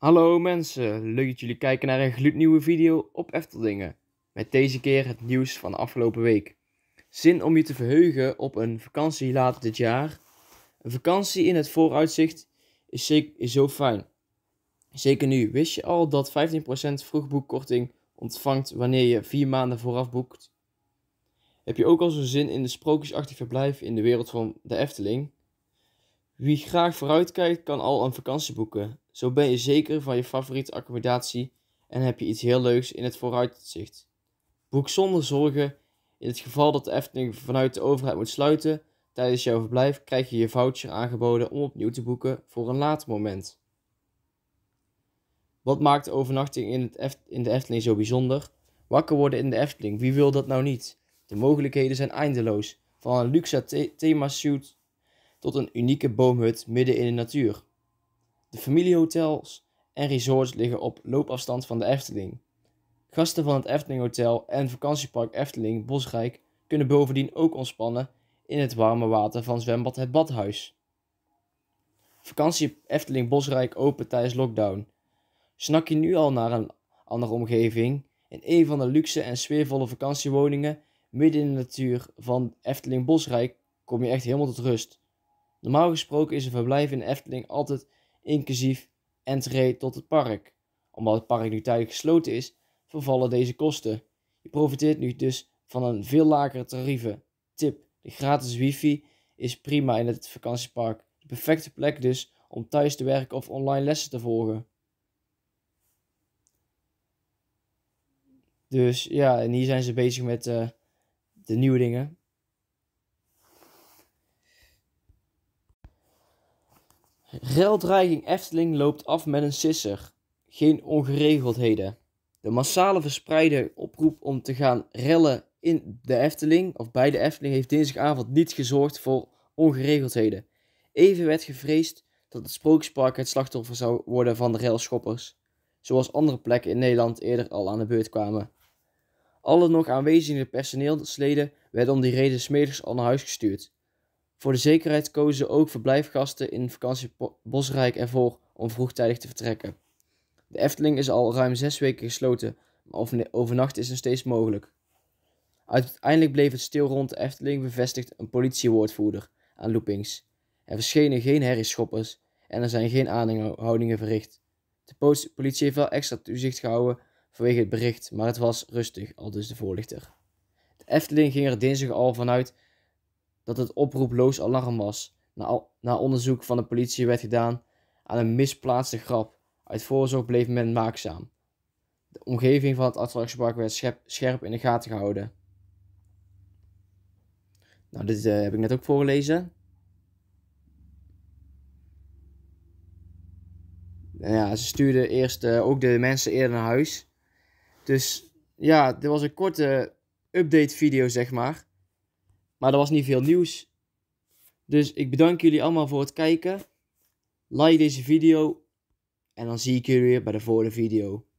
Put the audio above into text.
Hallo mensen, leuk dat jullie kijken naar een gloednieuwe video op Efteldingen. Met deze keer het nieuws van de afgelopen week. Zin om je te verheugen op een vakantie later dit jaar? Een vakantie in het vooruitzicht is, zo fijn. Zeker nu, wist je al dat 15% vroegboekkorting ontvangt wanneer je 4 maanden vooraf boekt? Heb je ook al zo'n zin in de sprookjesachtig verblijf in de wereld van de Efteling? Wie graag vooruitkijkt kan al een vakantie boeken. Zo ben je zeker van je favoriete accommodatie en heb je iets heel leuks in het vooruitzicht. Boek zonder zorgen. In het geval dat de Efteling vanuit de overheid moet sluiten tijdens jouw verblijf, krijg je je voucher aangeboden om opnieuw te boeken voor een later moment. Wat maakt de overnachting in, het in de Efteling zo bijzonder? Wakker worden in de Efteling, wie wil dat nou niet? De mogelijkheden zijn eindeloos. Van een luxe suit tot een unieke boomhut midden in de natuur. De familiehotels en resorts liggen op loopafstand van de Efteling. Gasten van het Efteling Hotel en vakantiepark Efteling Bosrijk kunnen bovendien ook ontspannen in het warme water van zwembad Het Badhuis. Vakantie Efteling Bosrijk open tijdens lockdown. Snak je nu al naar een andere omgeving in een van de luxe en sfeervolle vakantiewoningen midden in de natuur van Efteling Bosrijk kom je echt helemaal tot rust. Normaal gesproken is een verblijf in de Efteling altijd inclusief entree tot het park. Omdat het park nu tijdelijk gesloten is, vervallen deze kosten. Je profiteert nu dus van een veel lagere tarieven. Tip: de gratis wifi is prima in het vakantiepark. De perfecte plek dus om thuis te werken of online lessen te volgen. Dus ja, en hier zijn ze bezig met eh, de nieuwe dingen. Reldreiging Efteling loopt af met een sisser. Geen ongeregeldheden. De massale verspreide oproep om te gaan rellen in de Efteling of bij de Efteling heeft avond niet gezorgd voor ongeregeldheden. Even werd gevreesd dat het sprookjespark het slachtoffer zou worden van de railschoppers, zoals andere plekken in Nederland eerder al aan de beurt kwamen. Alle nog aanwezige personeelsleden werden om die reden smiddags al naar huis gestuurd. Voor de zekerheid kozen ook verblijfgasten in vakantie Bosrijk ervoor om vroegtijdig te vertrekken. De Efteling is al ruim zes weken gesloten, maar overnacht is nog steeds mogelijk. Uiteindelijk bleef het stil rond de Efteling, bevestigt een politiewoordvoerder aan loopings. Er verschenen geen herrieschoppers en er zijn geen aanhoudingen verricht. De politie heeft wel extra toezicht gehouden vanwege het bericht, maar het was rustig, aldus de voorlichter. De Efteling ging er dinsdag al vanuit dat het oproeploos alarm was. Na, na onderzoek van de politie werd gedaan aan een misplaatste grap. Uit voorzorg bleef men maakzaam. De omgeving van het attractiepark werd scherp, in de gaten gehouden. Nou, dit eh, heb ik net ook voorgelezen. Nou ja, ze stuurden eerst eh, ook de mensen eerder naar huis. Dus ja, dit was een korte update video, zeg maar. Maar er was niet veel nieuws. Dus ik bedank jullie allemaal voor het kijken. Like deze video. En dan zie ik jullie weer bij de volgende video.